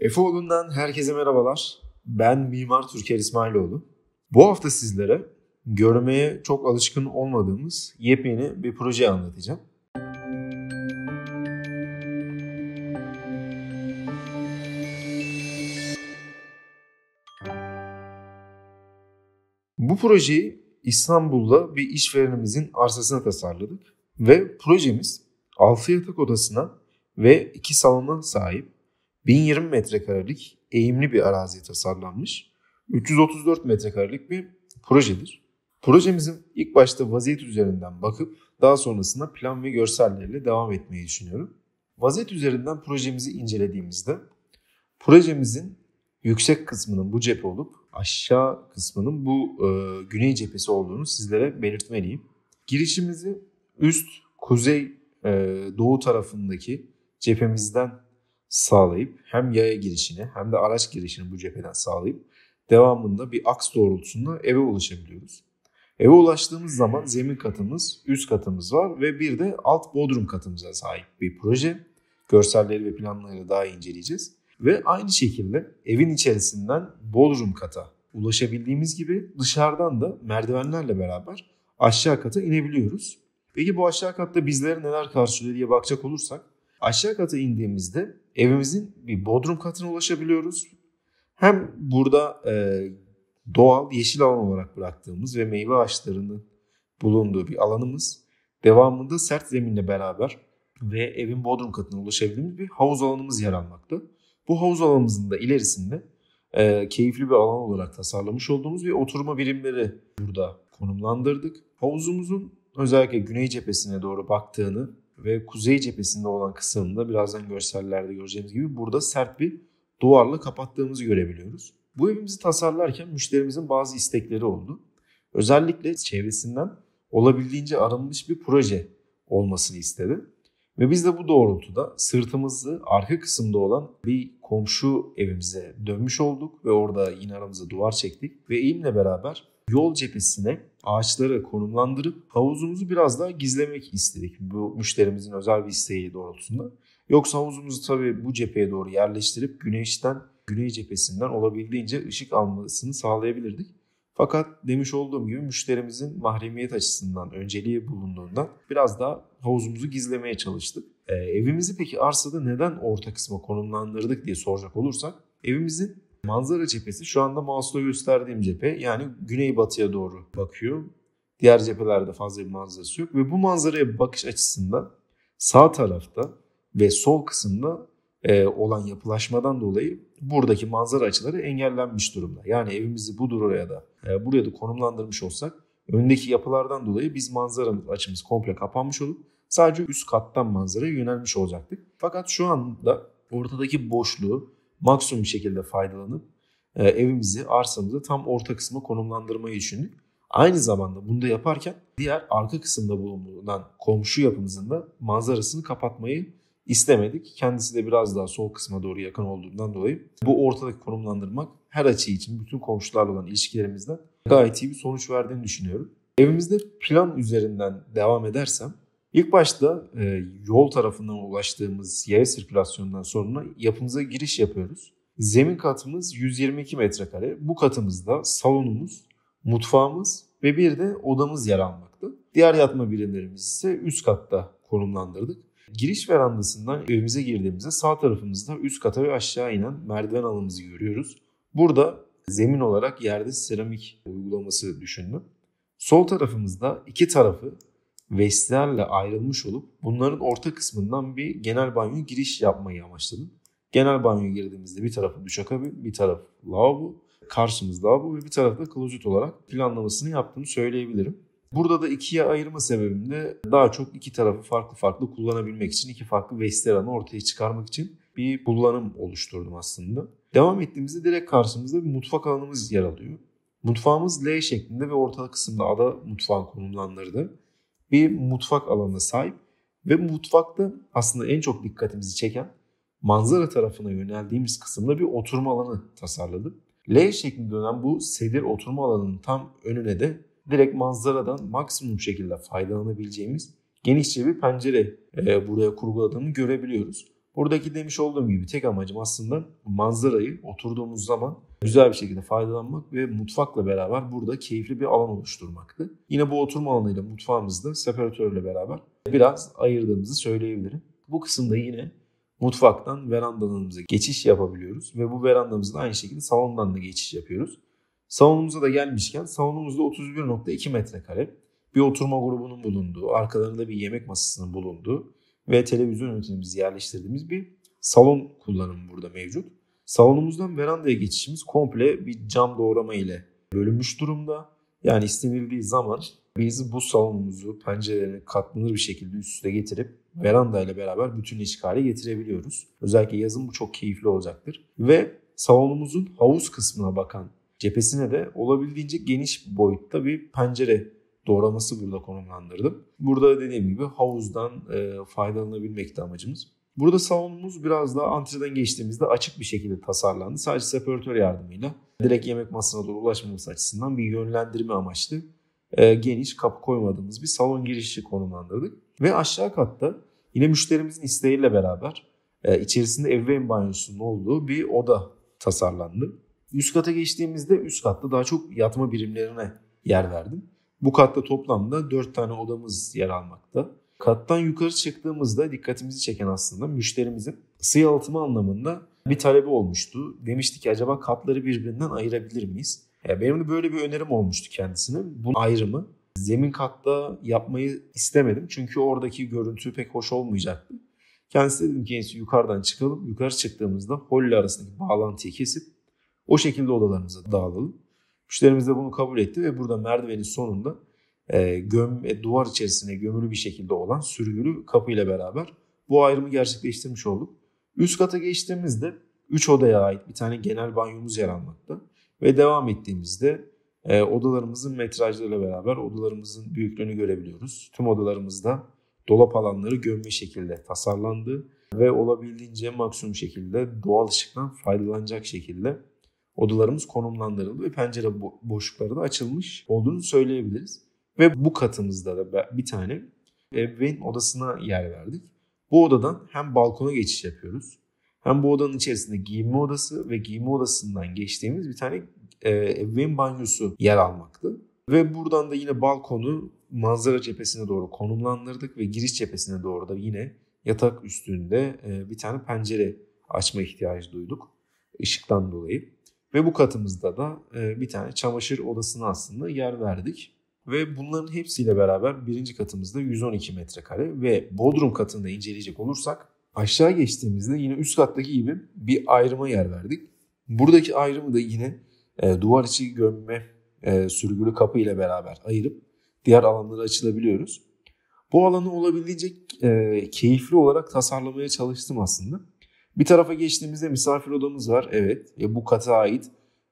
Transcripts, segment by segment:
Efoğlu'ndan herkese merhabalar. Ben Mimar Türker İsmailoğlu. Bu hafta sizlere görmeye çok alışkın olmadığımız yepyeni bir proje anlatacağım. Bu projeyi İstanbul'da bir işverenimizin arsasına tasarladık ve projemiz 6 yatak odasına ve 2 salona sahip 1020 metrekarelik eğimli bir araziye tasarlanmış 334 metrekarelik bir projedir. Projemizin ilk başta vaziyet üzerinden bakıp daha sonrasında plan ve görsellerle devam etmeyi düşünüyorum. Vaziyet üzerinden projemizi incelediğimizde projemizin yüksek kısmının bu cephe olup aşağı kısmının bu e, güney cephesi olduğunu sizlere belirtmeliyim. Girişimizi üst kuzey e, doğu tarafındaki cephemizden sağlayıp hem yaya girişini hem de araç girişini bu cepheden sağlayıp devamında bir aks doğrultusunda eve ulaşabiliyoruz. Eve ulaştığımız zaman zemin katımız, üst katımız var ve bir de alt bodrum katımıza sahip bir proje. Görselleri ve planları daha inceleyeceğiz. Ve aynı şekilde evin içerisinden bodrum kata ulaşabildiğimiz gibi dışarıdan da merdivenlerle beraber aşağı kata inebiliyoruz. Peki bu aşağı katta bizlere neler karşılıyor diye bakacak olursak aşağı kata indiğimizde evimizin bir bodrum katına ulaşabiliyoruz. Hem burada e, doğal yeşil alan olarak bıraktığımız ve meyve ağaçlarının bulunduğu bir alanımız. Devamında sert zeminle beraber ve evin bodrum katına ulaşabildiğimiz bir havuz alanımız yer almakta. Bu havuz alanımızın da ilerisinde e, keyifli bir alan olarak tasarlamış olduğumuz bir oturma birimleri burada konumlandırdık. Havuzumuzun özellikle güney cephesine doğru baktığını ve kuzey cephesinde olan kısımda birazdan görsellerde göreceğimiz gibi burada sert bir duvarla kapattığımızı görebiliyoruz. Bu evimizi tasarlarken müşterimizin bazı istekleri oldu. Özellikle çevresinden olabildiğince arınmış bir proje olmasını istedi. Ve biz de bu doğrultuda sırtımızı arka kısımda olan bir komşu evimize dönmüş olduk ve orada yine aramıza duvar çektik ve eğimle beraber yol cephesine ağaçları konumlandırıp havuzumuzu biraz daha gizlemek istedik. Bu müşterimizin özel bir isteği doğrultusunda. Yoksa havuzumuzu tabii bu cepheye doğru yerleştirip güneşten, güney cephesinden olabildiğince ışık almasını sağlayabilirdik. Fakat demiş olduğum gibi müşterimizin mahremiyet açısından önceliği bulunduğundan biraz daha havuzumuzu gizlemeye çalıştık. E, evimizi peki arsada neden orta kısma konumlandırdık diye soracak olursak evimizin Manzara cephesi şu anda mouse'la gösterdiğim cephe. Yani güneybatıya doğru bakıyor. Diğer cephelerde fazla bir manzarası yok. Ve bu manzaraya bakış açısından sağ tarafta ve sol kısımda e, olan yapılaşmadan dolayı buradaki manzara açıları engellenmiş durumda. Yani evimizi bu duraya da e, buraya da konumlandırmış olsak öndeki yapılardan dolayı biz manzara açımız komple kapanmış olup sadece üst kattan manzaraya yönelmiş olacaktık. Fakat şu anda ortadaki boşluğu maksimum şekilde faydalanıp e, evimizi, arsamızı tam orta kısma konumlandırmayı düşündük. Aynı zamanda bunu da yaparken diğer arka kısımda bulunan komşu yapımızın da manzarasını kapatmayı istemedik. Kendisi de biraz daha sol kısma doğru yakın olduğundan dolayı bu ortadaki konumlandırmak her açı için bütün komşularla olan ilişkilerimizden gayet iyi bir sonuç verdiğini düşünüyorum. Evimizde plan üzerinden devam edersem İlk başta e, yol tarafından ulaştığımız yaya sirkülasyonundan sonra yapımıza giriş yapıyoruz. Zemin katımız 122 metrekare. Bu katımızda salonumuz, mutfağımız ve bir de odamız yer almakta. Diğer yatma birimlerimiz ise üst katta konumlandırdık. Giriş verandasından evimize girdiğimizde sağ tarafımızda üst kata ve aşağı inen merdiven alanımızı görüyoruz. Burada zemin olarak yerde seramik uygulaması düşündüm. Sol tarafımızda iki tarafı Vestel'le ayrılmış olup bunların orta kısmından bir genel banyo giriş yapmayı amaçladım. Genel banyoya girdiğimizde bir tarafı duşakabı, bir taraf lavabo, karşımız lavabo ve bir tarafta klozet olarak planlamasını yaptığımı söyleyebilirim. Burada da ikiye ayırma sebebim de daha çok iki tarafı farklı farklı kullanabilmek için, iki farklı Vesteran'ı ortaya çıkarmak için bir kullanım oluşturdum aslında. Devam ettiğimizde direkt karşımızda bir mutfak alanımız yer alıyor. Mutfağımız L şeklinde ve orta kısımda ada mutfağın konumlandırdı bir mutfak alanına sahip ve mutfakta aslında en çok dikkatimizi çeken manzara tarafına yöneldiğimiz kısımda bir oturma alanı tasarladım. L şeklinde dönen bu sedir oturma alanının tam önüne de direkt manzaradan maksimum şekilde faydalanabileceğimiz genişçe bir pencere e, buraya kurguladığımı görebiliyoruz. Buradaki demiş olduğum gibi tek amacım aslında manzarayı oturduğumuz zaman güzel bir şekilde faydalanmak ve mutfakla beraber burada keyifli bir alan oluşturmaktı. Yine bu oturma alanıyla mutfağımızda separatörle beraber biraz ayırdığımızı söyleyebilirim. Bu kısımda yine mutfaktan verandalarımıza geçiş yapabiliyoruz ve bu verandamızda aynı şekilde salondan da geçiş yapıyoruz. Salonumuza da gelmişken salonumuzda 31.2 metrekare bir oturma grubunun bulunduğu, arkalarında bir yemek masasının bulunduğu ve televizyon ünitemizi yerleştirdiğimiz bir salon kullanımı burada mevcut. Salonumuzdan verandaya geçişimiz komple bir cam doğrama ile bölünmüş durumda. Yani istenildiği zaman biz bu salonumuzu pencerelerini katlanır bir şekilde üst üste getirip veranda ile beraber bütünleşik hale getirebiliyoruz. Özellikle yazın bu çok keyifli olacaktır. Ve salonumuzun havuz kısmına bakan cephesine de olabildiğince geniş boyutta bir pencere doğraması burada konumlandırdım. Burada dediğim gibi havuzdan e, faydalanabilmekti amacımız. Burada salonumuz biraz daha antreden geçtiğimizde açık bir şekilde tasarlandı. Sadece separatör yardımıyla direkt yemek masasına doğru ulaşmamız açısından bir yönlendirme amaçlı e, geniş kapı koymadığımız bir salon girişi konumlandırdık. Ve aşağı katta yine müşterimizin isteğiyle beraber e, içerisinde ebeveyn banyosunun olduğu bir oda tasarlandı. Üst kata geçtiğimizde üst katta daha çok yatma birimlerine yer verdim. Bu katta toplamda 4 tane odamız yer almakta. Kattan yukarı çıktığımızda dikkatimizi çeken aslında müşterimizin sığ yalıtımı anlamında bir talebi olmuştu. Demişti ki acaba katları birbirinden ayırabilir miyiz? Ya benim de böyle bir önerim olmuştu kendisine. Bu ayrımı zemin katta yapmayı istemedim. Çünkü oradaki görüntü pek hoş olmayacaktı. Kendisi dedim ki yukarıdan çıkalım. Yukarı çıktığımızda holle arasındaki bağlantıyı kesip o şekilde odalarımıza dağılalım. Müşterimiz de bunu kabul etti ve burada merdivenin sonunda e, göm, e, duvar içerisinde gömülü bir şekilde olan sürgülü kapıyla beraber bu ayrımı gerçekleştirmiş olduk. Üst kata geçtiğimizde 3 odaya ait bir tane genel banyomuz yer almakta ve devam ettiğimizde e, odalarımızın metrajlarıyla beraber odalarımızın büyüklüğünü görebiliyoruz. Tüm odalarımızda dolap alanları gömme şekilde tasarlandı ve olabildiğince maksimum şekilde doğal ışıktan faydalanacak şekilde odalarımız konumlandırıldı ve pencere bo- boşlukları da açılmış olduğunu söyleyebiliriz. Ve bu katımızda da bir tane ebeveyn odasına yer verdik. Bu odadan hem balkona geçiş yapıyoruz hem bu odanın içerisinde giyinme odası ve giyinme odasından geçtiğimiz bir tane ebeveyn banyosu yer almaktı. Ve buradan da yine balkonu manzara cephesine doğru konumlandırdık ve giriş cephesine doğru da yine yatak üstünde e, bir tane pencere açma ihtiyacı duyduk ışıktan dolayı. Ve bu katımızda da e, bir tane çamaşır odasına aslında yer verdik. Ve bunların hepsiyle beraber birinci katımızda 112 metrekare ve bodrum katını da inceleyecek olursak aşağı geçtiğimizde yine üst kattaki gibi bir ayrıma yer verdik. Buradaki ayrımı da yine e, duvar içi gömme e, sürgülü kapı ile beraber ayırıp diğer alanlara açılabiliyoruz. Bu alanı olabildiğince keyifli olarak tasarlamaya çalıştım aslında. Bir tarafa geçtiğimizde misafir odamız var. Evet e, bu kata ait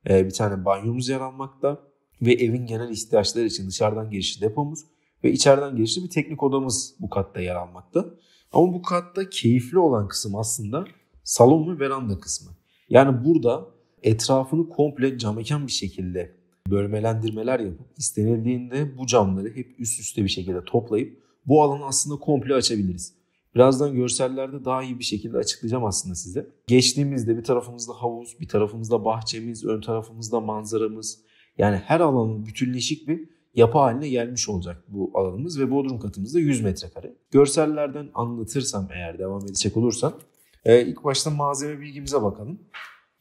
e, bir tane banyomuz yer almakta ve evin genel ihtiyaçları için dışarıdan girişli depomuz ve içeriden girişli bir teknik odamız bu katta yer almakta. Ama bu katta keyifli olan kısım aslında salon ve veranda kısmı. Yani burada etrafını komple cam mekan bir şekilde bölmelendirmeler yapıp istenildiğinde bu camları hep üst üste bir şekilde toplayıp bu alanı aslında komple açabiliriz. Birazdan görsellerde daha iyi bir şekilde açıklayacağım aslında size. Geçtiğimizde bir tarafımızda havuz, bir tarafımızda bahçemiz, ön tarafımızda manzaramız. Yani her alanın bütünleşik bir yapı haline gelmiş olacak bu alanımız ve bodrum katımızda 100 metrekare. Görsellerden anlatırsam eğer devam edecek olursam e, ilk başta malzeme bilgimize bakalım.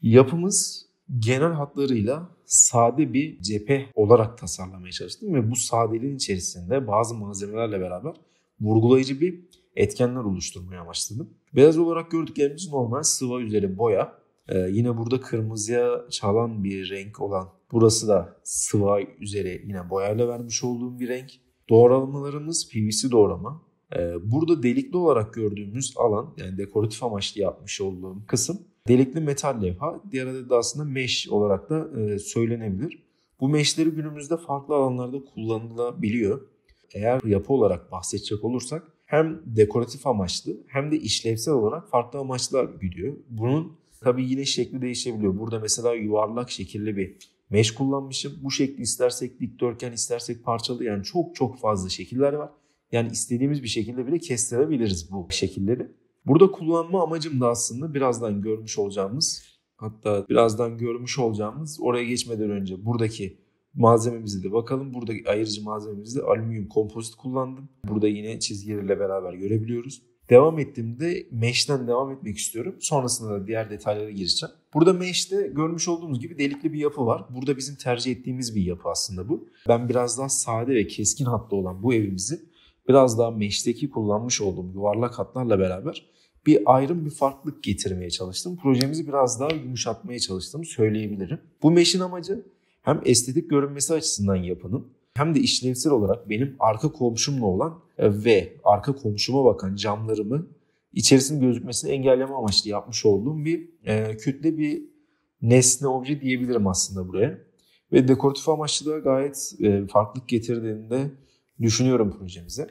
Yapımız genel hatlarıyla sade bir cephe olarak tasarlamaya çalıştım ve bu sadeliğin içerisinde bazı malzemelerle beraber vurgulayıcı bir etkenler oluşturmayı amaçladım. Beyaz olarak gördüklerimiz normal sıva üzeri boya. Ee, yine burada kırmızıya çalan bir renk olan burası da sıva üzeri yine boyayla vermiş olduğum bir renk. Doğramalarımız PVC doğrama. Ee, burada delikli olarak gördüğümüz alan yani dekoratif amaçlı yapmış olduğum kısım delikli metal levha. Diğer adı da aslında mesh olarak da e, söylenebilir. Bu meshleri günümüzde farklı alanlarda kullanılabiliyor. Eğer yapı olarak bahsedecek olursak hem dekoratif amaçlı hem de işlevsel olarak farklı amaçlar gidiyor. Bunun tabi yine şekli değişebiliyor. Burada mesela yuvarlak şekilli bir meş kullanmışım. Bu şekli istersek dikdörtgen, istersek parçalı yani çok çok fazla şekiller var. Yani istediğimiz bir şekilde bile kestirebiliriz bu şekilleri. Burada kullanma amacım da aslında birazdan görmüş olacağımız hatta birazdan görmüş olacağımız oraya geçmeden önce buradaki Malzememize de bakalım. Burada ayırıcı malzememizde alüminyum kompozit kullandım. Burada yine çizgileriyle beraber görebiliyoruz. Devam ettiğimde mesh'ten devam etmek istiyorum. Sonrasında da diğer detaylara gireceğim. Burada mesh'te görmüş olduğumuz gibi delikli bir yapı var. Burada bizim tercih ettiğimiz bir yapı aslında bu. Ben biraz daha sade ve keskin hatlı olan bu evimizi biraz daha mesh'teki kullanmış olduğum yuvarlak hatlarla beraber bir ayrım bir farklılık getirmeye çalıştım. Projemizi biraz daha yumuşatmaya çalıştım söyleyebilirim. Bu mesh'in amacı hem estetik görünmesi açısından yapının hem de işlevsel olarak benim arka komşumla olan e, ve arka komşuma bakan camlarımı içerisinin gözükmesini engelleme amaçlı yapmış olduğum bir e, kütle bir nesne obje diyebilirim aslında buraya. Ve dekoratif amaçlı da gayet e, farklılık getirdiğinde düşünüyorum projemize.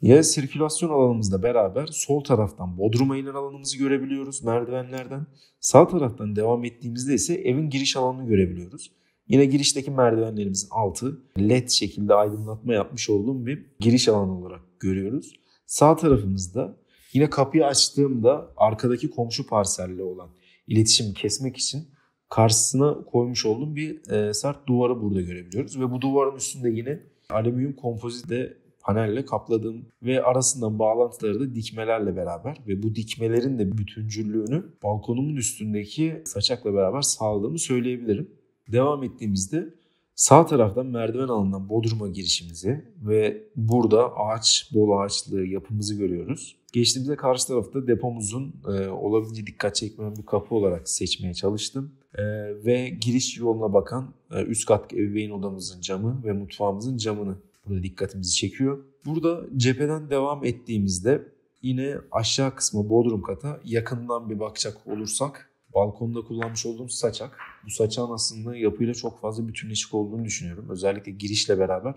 Ya sirkülasyon alanımızla beraber sol taraftan bodruma inen alanımızı görebiliyoruz merdivenlerden. Sağ taraftan devam ettiğimizde ise evin giriş alanını görebiliyoruz. Yine girişteki merdivenlerimizin altı led şekilde aydınlatma yapmış olduğum bir giriş alanı olarak görüyoruz. Sağ tarafımızda yine kapıyı açtığımda arkadaki komşu parselle olan iletişimi kesmek için karşısına koymuş olduğum bir e, sert duvarı burada görebiliyoruz. Ve bu duvarın üstünde yine alüminyum kompozite panelle kapladığım ve arasından bağlantıları da dikmelerle beraber ve bu dikmelerin de bütüncüllüğünü balkonumun üstündeki saçakla beraber sağladığımı söyleyebilirim devam ettiğimizde sağ taraftan merdiven alınan Bodrum'a girişimizi ve burada ağaç, bol ağaçlı yapımızı görüyoruz. Geçtiğimizde karşı tarafta depomuzun e, olabildiğince dikkat çekmeyen bir kapı olarak seçmeye çalıştım. E, ve giriş yoluna bakan e, üst kat ebeveyn odamızın camı ve mutfağımızın camını burada dikkatimizi çekiyor. Burada cepheden devam ettiğimizde yine aşağı kısmı Bodrum kata yakından bir bakacak olursak balkonda kullanmış olduğum saçak bu saçağın aslında yapıyla çok fazla bütünleşik olduğunu düşünüyorum. Özellikle girişle beraber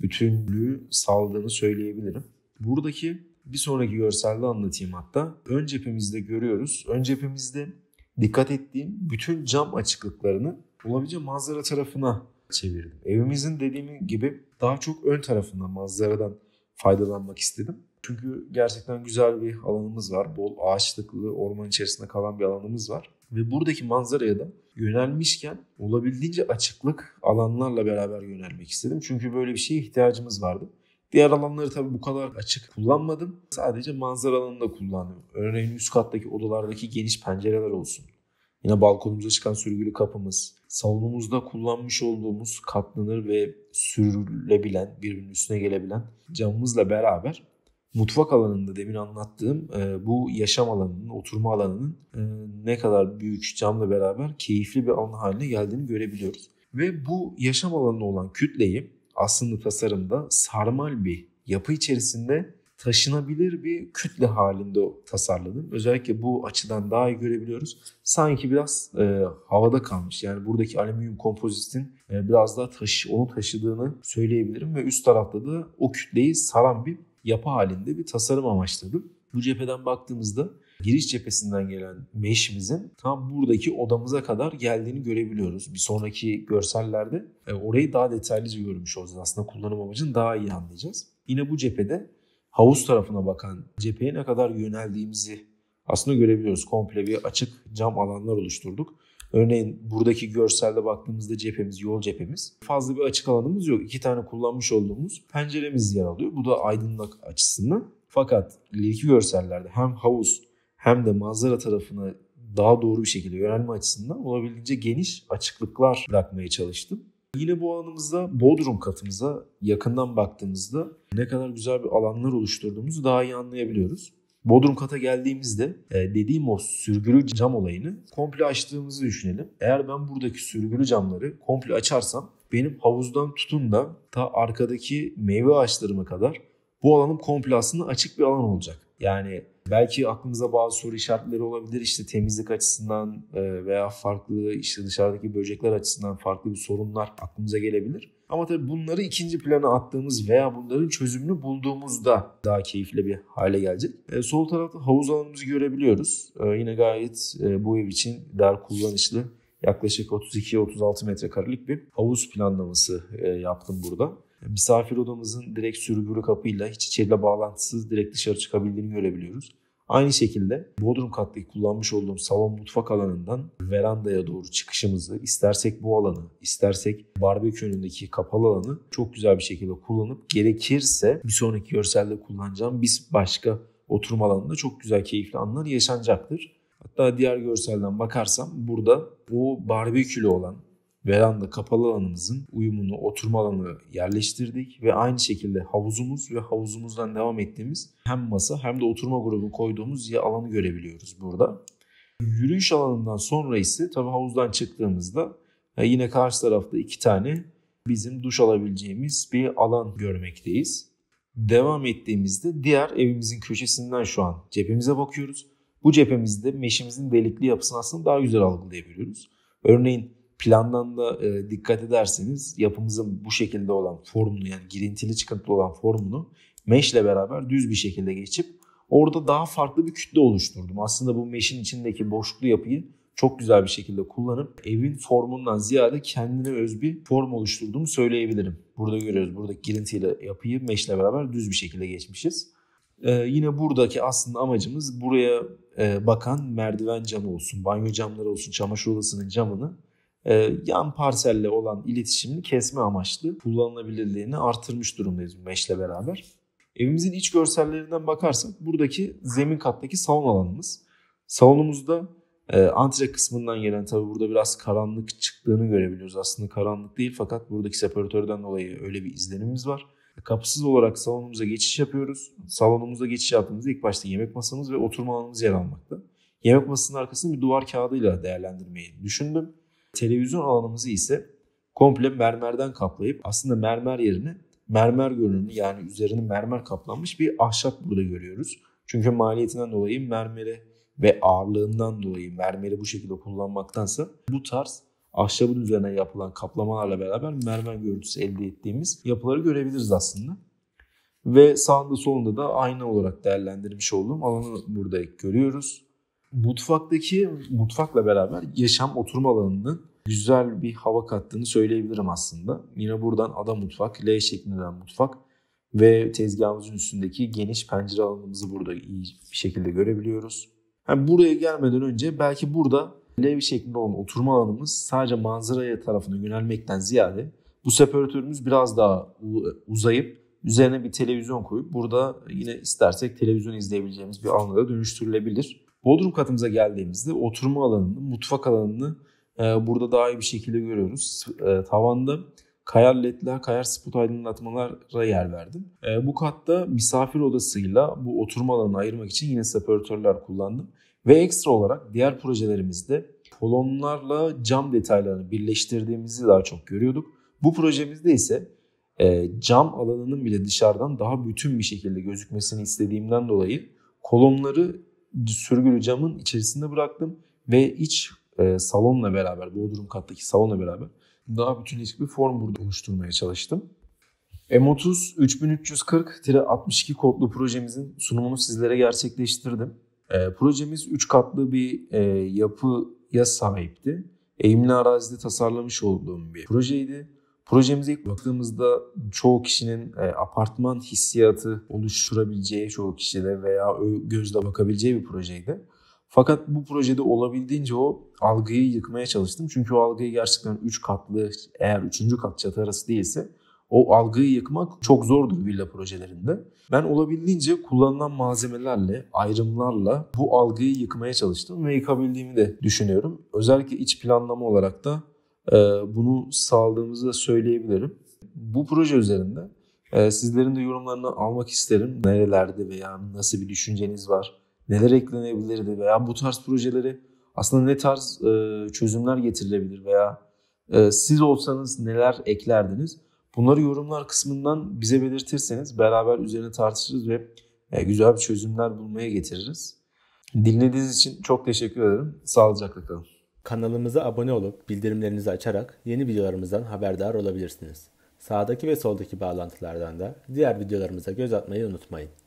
bütünlüğü sağladığını söyleyebilirim. Buradaki bir sonraki görselde anlatayım hatta. Ön cephemizde görüyoruz. Ön cephemizde dikkat ettiğim bütün cam açıklıklarını olabilece manzara tarafına çevirdim. Evimizin dediğim gibi daha çok ön tarafından manzaradan faydalanmak istedim. Çünkü gerçekten güzel bir alanımız var. Bol ağaçlıklı, orman içerisinde kalan bir alanımız var. Ve buradaki manzaraya da yönelmişken olabildiğince açıklık alanlarla beraber yönelmek istedim. Çünkü böyle bir şeye ihtiyacımız vardı. Diğer alanları tabii bu kadar açık kullanmadım. Sadece manzara alanında kullandım. Örneğin üst kattaki odalardaki geniş pencereler olsun. Yine balkonumuza çıkan sürgülü kapımız, salonumuzda kullanmış olduğumuz katlanır ve sürülebilen, birbirinin üstüne gelebilen camımızla beraber mutfak alanında demin anlattığım e, bu yaşam alanının, oturma alanının e, ne kadar büyük camla beraber keyifli bir alan haline geldiğini görebiliyoruz. Ve bu yaşam alanında olan kütleyi aslında tasarımda sarmal bir yapı içerisinde taşınabilir bir kütle halinde tasarladım. Özellikle bu açıdan daha iyi görebiliyoruz. Sanki biraz e, havada kalmış. Yani buradaki alüminyum kompozitin e, biraz daha taşı, onu taşıdığını söyleyebilirim ve üst tarafta da o kütleyi saran bir yapı halinde bir tasarım amaçladım. Bu cepheden baktığımızda giriş cephesinden gelen meşimizin tam buradaki odamıza kadar geldiğini görebiliyoruz. Bir sonraki görsellerde e, orayı daha detaylıca görmüş olacağız. Aslında kullanım amacını daha iyi anlayacağız. Yine bu cephede havuz tarafına bakan cepheye ne kadar yöneldiğimizi aslında görebiliyoruz. Komple bir açık cam alanlar oluşturduk. Örneğin buradaki görselde baktığımızda cephemiz, yol cephemiz. Fazla bir açık alanımız yok. İki tane kullanmış olduğumuz penceremiz yer alıyor. Bu da aydınlık açısından. Fakat ileriki görsellerde hem havuz hem de manzara tarafına daha doğru bir şekilde yönelme açısından olabildiğince geniş açıklıklar bırakmaya çalıştım. Yine bu alanımızda Bodrum katımıza yakından baktığımızda ne kadar güzel bir alanlar oluşturduğumuzu daha iyi anlayabiliyoruz. Bodrum kata geldiğimizde e, dediğim o sürgülü cam olayını komple açtığımızı düşünelim. Eğer ben buradaki sürgülü camları komple açarsam benim havuzdan tutun da ta arkadaki meyve ağaçlarıma kadar bu alanın komple aslında açık bir alan olacak. Yani belki aklımıza bazı soru işaretleri olabilir. işte temizlik açısından e, veya farklı işte dışarıdaki böcekler açısından farklı bir sorunlar aklımıza gelebilir. Ama tabii bunları ikinci plana attığımız veya bunların çözümünü bulduğumuzda daha keyifli bir hale gelecek. E, sol tarafta havuz alanımızı görebiliyoruz. E, yine gayet e, bu ev için dar kullanışlı yaklaşık 32-36 metrekarelik bir havuz planlaması e, yaptım burada. E, misafir odamızın direkt sürgülü kapıyla hiç içeriyle bağlantısız direkt dışarı çıkabildiğini görebiliyoruz. Aynı şekilde bodrum kattaki kullanmış olduğum salon mutfak alanından verandaya doğru çıkışımızı istersek bu alanı, istersek barbekü önündeki kapalı alanı çok güzel bir şekilde kullanıp gerekirse bir sonraki görselde kullanacağım biz başka oturum alanında çok güzel keyifli anlar yaşanacaktır. Hatta diğer görselden bakarsam burada bu barbekülü olan veranda kapalı alanımızın uyumunu oturma alanı yerleştirdik ve aynı şekilde havuzumuz ve havuzumuzdan devam ettiğimiz hem masa hem de oturma grubu koyduğumuz ya alanı görebiliyoruz burada. Yürüyüş alanından sonra ise tabi havuzdan çıktığımızda e, yine karşı tarafta iki tane bizim duş alabileceğimiz bir alan görmekteyiz. Devam ettiğimizde diğer evimizin köşesinden şu an cephemize bakıyoruz. Bu cephemizde meşimizin delikli yapısını aslında daha güzel algılayabiliyoruz. Örneğin plandan da e, dikkat ederseniz yapımızın bu şekilde olan formunu yani girintili çıkıntılı olan formunu mesh ile beraber düz bir şekilde geçip orada daha farklı bir kütle oluşturdum. Aslında bu mesh'in içindeki boşluklu yapıyı çok güzel bir şekilde kullanıp evin formundan ziyade kendine öz bir form oluşturduğumu söyleyebilirim. Burada görüyoruz buradaki girintiyle yapıyı mesh ile beraber düz bir şekilde geçmişiz. Ee, yine buradaki aslında amacımız buraya e, bakan merdiven camı olsun, banyo camları olsun, çamaşır odasının camını e, yan parselle olan iletişimini kesme amaçlı kullanılabilirliğini artırmış durumdayız meşle beraber. Evimizin iç görsellerinden bakarsak buradaki zemin kattaki salon alanımız. Salonumuzda e, antre kısmından gelen tabi burada biraz karanlık çıktığını görebiliyoruz. Aslında karanlık değil fakat buradaki separatörden dolayı öyle bir izlenimimiz var. E, kapısız olarak salonumuza geçiş yapıyoruz. Salonumuza geçiş yaptığımızda ilk başta yemek masamız ve oturma alanımız yer almakta. Yemek masasının arkasını bir duvar kağıdıyla değerlendirmeyi düşündüm. Televizyon alanımızı ise komple mermerden kaplayıp aslında mermer yerine mermer görünümlü yani üzerine mermer kaplanmış bir ahşap burada görüyoruz. Çünkü maliyetinden dolayı mermeri ve ağırlığından dolayı mermeri bu şekilde kullanmaktansa bu tarz ahşabın üzerine yapılan kaplamalarla beraber mermer görüntüsü elde ettiğimiz yapıları görebiliriz aslında. Ve sağında solunda da ayna olarak değerlendirmiş olduğum alanı burada görüyoruz mutfaktaki mutfakla beraber yaşam oturma alanının güzel bir hava kattığını söyleyebilirim aslında. Yine buradan ada mutfak, L şeklinde mutfak ve tezgahımızın üstündeki geniş pencere alanımızı burada iyi bir şekilde görebiliyoruz. Yani buraya gelmeden önce belki burada L şeklinde olan oturma alanımız sadece manzaraya tarafına yönelmekten ziyade bu separatörümüz biraz daha uzayıp üzerine bir televizyon koyup burada yine istersek televizyon izleyebileceğimiz bir alana dönüştürülebilir. Bodrum katımıza geldiğimizde oturma alanını, mutfak alanını e, burada daha iyi bir şekilde görüyoruz. E, tavanda kayar ledler, kayar spot aydınlatmalara yer verdim. E, bu katta misafir odasıyla bu oturma alanını ayırmak için yine separatörler kullandım. Ve ekstra olarak diğer projelerimizde kolonlarla cam detaylarını birleştirdiğimizi daha çok görüyorduk. Bu projemizde ise e, cam alanının bile dışarıdan daha bütün bir şekilde gözükmesini istediğimden dolayı kolonları sürgülü camın içerisinde bıraktım ve iç e, salonla beraber, bodrum kattaki salonla beraber daha bütünleşik bir form burada oluşturmaya çalıştım. M30 3340-62 kodlu projemizin sunumunu sizlere gerçekleştirdim. E, projemiz 3 katlı bir e, yapıya sahipti. Eğimli arazide tasarlamış olduğum bir projeydi. Projemize ilk baktığımızda çoğu kişinin e, apartman hissiyatı oluşturabileceği çoğu kişide veya gözle bakabileceği bir projeydi. Fakat bu projede olabildiğince o algıyı yıkmaya çalıştım. Çünkü o algıyı gerçekten 3 katlı eğer 3. kat çatı arası değilse o algıyı yıkmak çok zordur villa projelerinde. Ben olabildiğince kullanılan malzemelerle, ayrımlarla bu algıyı yıkmaya çalıştım ve yıkabildiğimi de düşünüyorum. Özellikle iç planlama olarak da ee, bunu sağladığımızı da söyleyebilirim. Bu proje üzerinde e, sizlerin de yorumlarını almak isterim. Nerelerde veya nasıl bir düşünceniz var? Neler eklenebilirdi veya bu tarz projeleri aslında ne tarz e, çözümler getirilebilir veya e, siz olsanız neler eklerdiniz? Bunları yorumlar kısmından bize belirtirseniz beraber üzerine tartışırız ve güzel bir çözümler bulmaya getiririz. Dinlediğiniz için çok teşekkür ederim. Sağlıcakla kalın. Kanalımıza abone olup bildirimlerinizi açarak yeni videolarımızdan haberdar olabilirsiniz. Sağdaki ve soldaki bağlantılardan da diğer videolarımıza göz atmayı unutmayın.